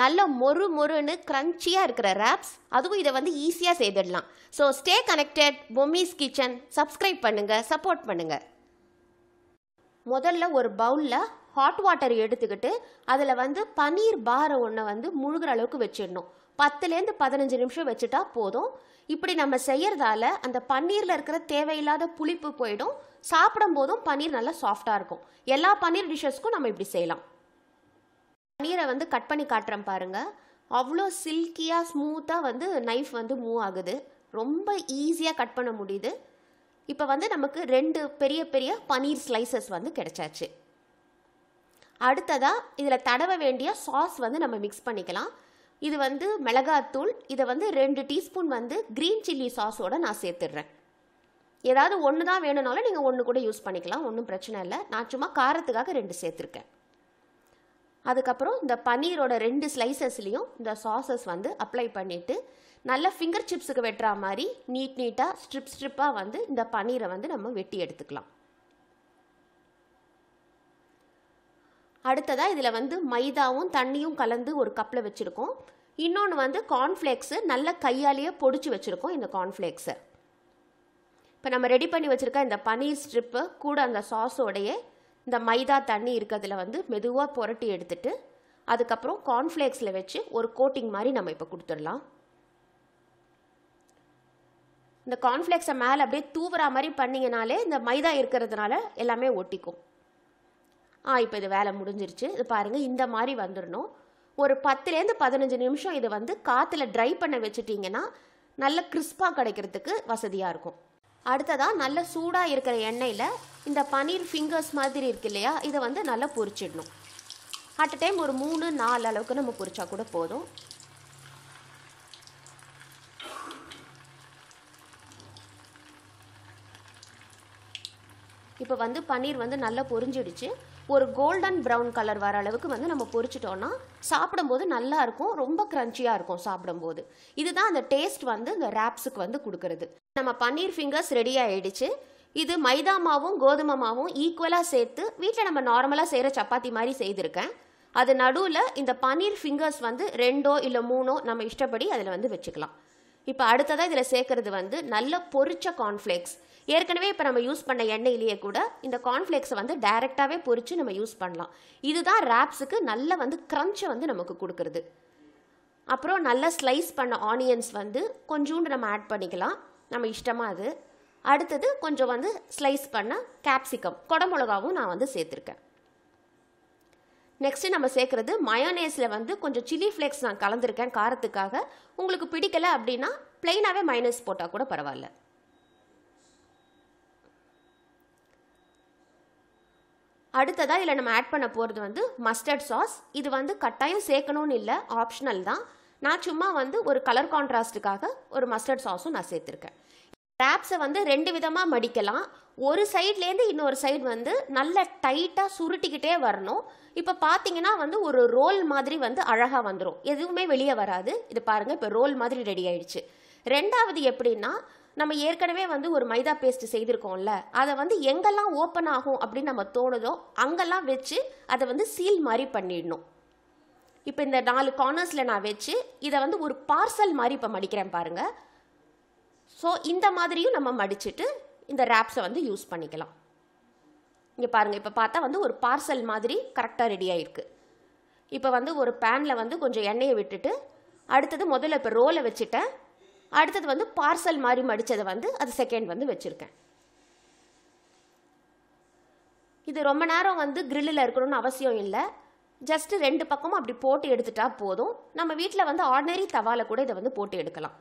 நல்ல மொறு மொறுன்னு க்ரன்ச்சியாக இருக்கிற ரேப்ஸ் அதுவும் இதை வந்து ஈஸியாக செய்திடலாம் so stay connected Bommis kitchen subscribe பண்ணுங்கள் சப்போர்ட் பண்ணுங்கள் முதல்ல ஒரு பவுலில் ஹாட் வாட்டர் எடுத்துக்கிட்டு அதில் வந்து பன்னீர் பாரை ஒன்றை வந்து முழுகிற அளவுக்கு வச்சிடணும் பத்துலேருந்து பதினஞ்சு நிமிஷம் வச்சுட்டா போதும் இப்படி நம்ம செய்கிறதால அந்த பன்னீரில் இருக்கிற தேவையில்லாத புளிப்பு போயிடும் சாப்பிடும் போதும் பன்னீர் நல்லா சாஃப்டாக இருக்கும் எல்லா பன்னீர் டிஷ்ஷஸ்க்கும் நம்ம இப்படி செய்யலாம் பன்னீரை வந்து கட் பண்ணி காட்டுறேன் பாருங்கள் அவ்வளோ சில்கியாக ஸ்மூத்தாக வந்து நைஃப் வந்து மூவ் ஆகுது ரொம்ப ஈஸியாக கட் பண்ண முடியுது இப்போ வந்து நமக்கு ரெண்டு பெரிய பெரிய பன்னீர் ஸ்லைசஸ் வந்து கிடைச்சாச்சு அடுத்ததாக இதில் தடவ வேண்டிய சாஸ் வந்து நம்ம மிக்ஸ் பண்ணிக்கலாம் இது வந்து மிளகாத்தூள் இதை வந்து ரெண்டு டீஸ்பூன் வந்து க்ரீன் சில்லி சாஸோடு நான் சேர்த்துடுறேன் ஏதாவது ஒன்று தான் வேணும்னாலும் நீங்கள் ஒன்று கூட யூஸ் பண்ணிக்கலாம் ஒன்றும் பிரச்சனை இல்லை நான் சும்மா காரத்துக்காக ரெண்டு சேர்த்துருக்கேன் அதுக்கப்புறம் இந்த பன்னீரோட ரெண்டு ஸ்லைசஸ்லேயும் இந்த சாசஸ் வந்து அப்ளை பண்ணிவிட்டு நல்லா ஃபிங்கர் சிப்ஸுக்கு வெட்டுற மாதிரி நீட் நீட்டாக ஸ்ட்ரிப் ஸ்ட்ரிப்பாக வந்து இந்த பன்னீரை வந்து நம்ம வெட்டி எடுத்துக்கலாம் அடுத்ததாக இதில் வந்து மைதாவும் தண்ணியும் கலந்து ஒரு கப்பில் வச்சுருக்கோம் இன்னொன்று வந்து கார்ன்ஃப்ளேக்ஸு நல்ல கையாலேயே பொடிச்சு வச்சுருக்கோம் இந்த கார்ன்ஃப்ளேக்ஸை இப்போ நம்ம ரெடி பண்ணி வச்சுருக்க இந்த பன்னீர் ஸ்ட்ரிப்பு கூட அந்த சாஸோடைய இந்த மைதா தண்ணி இருக்கிறதுல வந்து மெதுவாக புரட்டி எடுத்துட்டு அதுக்கப்புறம் கார்ன்ஃப்ளேக்ஸில் வச்சு ஒரு கோட்டிங் மாதிரி நம்ம இப்போ கொடுத்துடலாம் இந்த கார்ன்ஃப்ளேக்ஸை மேலே அப்படியே தூவுற மாதிரி பண்ணிங்கனாலே இந்த மைதா இருக்கிறதுனால எல்லாமே ஒட்டிக்கும் ஆ இப்போ இது வேலை முடிஞ்சிருச்சு இது பாருங்கள் இந்த மாதிரி வந்துடணும் ஒரு பத்துலேருந்து பதினஞ்சு நிமிஷம் இதை வந்து காற்றுல ட்ரை பண்ண வச்சுட்டிங்கன்னா நல்ல கிறிஸ்பாக கிடைக்கிறதுக்கு வசதியாக இருக்கும் அடுத்ததாக நல்ல சூடாக இருக்கிற எண்ணெயில் இந்த பனீர் ஃபிங்கர்ஸ் மாதிரி இருக்கு இல்லையா இதை வந்து நல்லா பொரிச்சிடணும் அட் அ டைம் ஒரு மூணு நாலு அளவுக்கு நம்ம பொரிச்சா கூட போதும் இப்போ வந்து பன்னீர் வந்து நல்லா பொரிஞ்சிடுச்சு ஒரு கோல்டன் ப்ரௌன் கலர் வர அளவுக்கு வந்து நம்ம பொரிச்சிட்டோன்னா சாப்பிடும்போது நல்லா இருக்கும் ரொம்ப க்ரன்ச்சியாக இருக்கும் சாப்பிடும்போது இதுதான் அந்த டேஸ்ட் வந்து இந்த ரேப்ஸுக்கு வந்து கொடுக்கறது நம்ம பன்னீர் ஃபிங்கர்ஸ் ரெடி ஆகிடுச்சு இது மைதா மாவும் கோதுமை மாவும் ஈக்குவலாக சேர்த்து வீட்டில் நம்ம நார்மலாக செய்கிற சப்பாத்தி மாதிரி செய்திருக்கேன் அது நடுவில் இந்த பனீர் ஃபிங்கர்ஸ் வந்து ரெண்டோ இல்லை மூணோ நம்ம இஷ்டப்படி அதில் வந்து வச்சுக்கலாம் இப்போ அடுத்ததாக இதில் சேர்க்கறது வந்து நல்ல பொரிச்ச கார்ன்ஃப்ளேக்ஸ் ஏற்கனவே இப்போ நம்ம யூஸ் பண்ண எண்ணெயிலேயே கூட இந்த கார்ன்ஃப்ளேக்ஸை வந்து டைரெக்டாகவே பொரித்து நம்ம யூஸ் பண்ணலாம் இதுதான் ரேப்ஸுக்கு நல்ல வந்து க்ரன்ச்சை வந்து நமக்கு கொடுக்குறது அப்புறம் நல்லா ஸ்லைஸ் பண்ண ஆனியன்ஸ் வந்து கொஞ்சோண்டு நம்ம ஆட் பண்ணிக்கலாம் நம்ம இஷ்டமாக அது அடுத்தது கொஞ்சம் வந்து ஸ்லைஸ் பண்ண கேப்சிகம் குடமுளகாவும் நான் வந்து சேர்த்துருக்கேன் நெக்ஸ்ட்டு நம்ம சேர்க்குறது மயோனேஸில் வந்து கொஞ்சம் சில்லி ஃப்ளேக்ஸ் நான் கலந்துருக்கேன் காரத்துக்காக உங்களுக்கு பிடிக்கலை அப்படின்னா ப்ளெயினாகவே மைனஸ் போட்டால் கூட பரவாயில்ல அடுத்ததாக இதில் நம்ம ஆட் பண்ண போகிறது வந்து மஸ்டர்ட் சாஸ் இது வந்து கட்டாயம் சேர்க்கணும்னு இல்லை ஆப்ஷனல் தான் நான் சும்மா வந்து ஒரு கலர் கான்ட்ராஸ்ட்டுக்காக ஒரு மஸ்டர்ட் சாஸும் நான் சேர்த்துருக்கேன் ரேப்ஸை வந்து ரெண்டு விதமாக மடிக்கலாம் ஒரு சைட்லேருந்து இன்னொரு சைடு வந்து நல்ல டைட்டாக சுருட்டிக்கிட்டே வரணும் இப்போ பார்த்தீங்கன்னா வந்து ஒரு ரோல் மாதிரி வந்து அழகாக வந்துடும் எதுவுமே வெளியே வராது இது பாருங்கள் இப்போ ரோல் மாதிரி ரெடி ஆயிடுச்சு ரெண்டாவது எப்படின்னா நம்ம ஏற்கனவே வந்து ஒரு மைதா பேஸ்ட் செய்திருக்கோம்ல அதை வந்து எங்கெல்லாம் ஓப்பன் ஆகும் அப்படின்னு நம்ம தோணுதோ அங்கெல்லாம் வச்சு அதை வந்து சீல் மாதிரி பண்ணிடணும் இப்போ இந்த நாலு கார்னர்ஸில் நான் வச்சு இதை வந்து ஒரு பார்சல் மாதிரி இப்போ மடிக்கிறேன் பாருங்கள் ஸோ இந்த மாதிரியும் நம்ம மடிச்சுட்டு இந்த ரேப்ஸை வந்து யூஸ் பண்ணிக்கலாம் இங்கே பாருங்கள் இப்போ பார்த்தா வந்து ஒரு பார்சல் மாதிரி கரெக்டாக ரெடி ஆகிருக்கு இப்போ வந்து ஒரு பேனில் வந்து கொஞ்சம் எண்ணெயை விட்டுட்டு அடுத்தது முதல்ல இப்போ ரோலை வச்சுட்டேன் அடுத்தது வந்து பார்சல் மாதிரி மடித்ததை வந்து அது செகண்ட் வந்து வச்சுருக்கேன் இது ரொம்ப நேரம் வந்து கிரில்லில் இருக்கணும்னு அவசியம் இல்லை ஜஸ்ட்டு ரெண்டு பக்கமும் அப்படி போட்டு எடுத்துட்டா போதும் நம்ம வீட்டில் வந்து ஆர்டினரி தவாலை கூட இதை வந்து போட்டு எடுக்கலாம்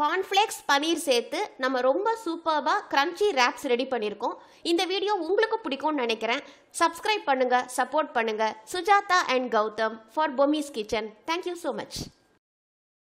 கார்ன்ஃப்ளேக்ஸ் பனீர் சேர்த்து நம்ம ரொம்ப சூப்பர்பாக க்ரன்ச்சி ரேப்ஸ் ரெடி பண்ணியிருக்கோம் இந்த வீடியோ உங்களுக்கு பிடிக்கும்னு நினைக்கிறேன் சப்ஸ்கிரைப் பண்ணுங்கள் சப்போர்ட் பண்ணுங்கள் Sujatha and Gautham for Bommis kitchen thank you so much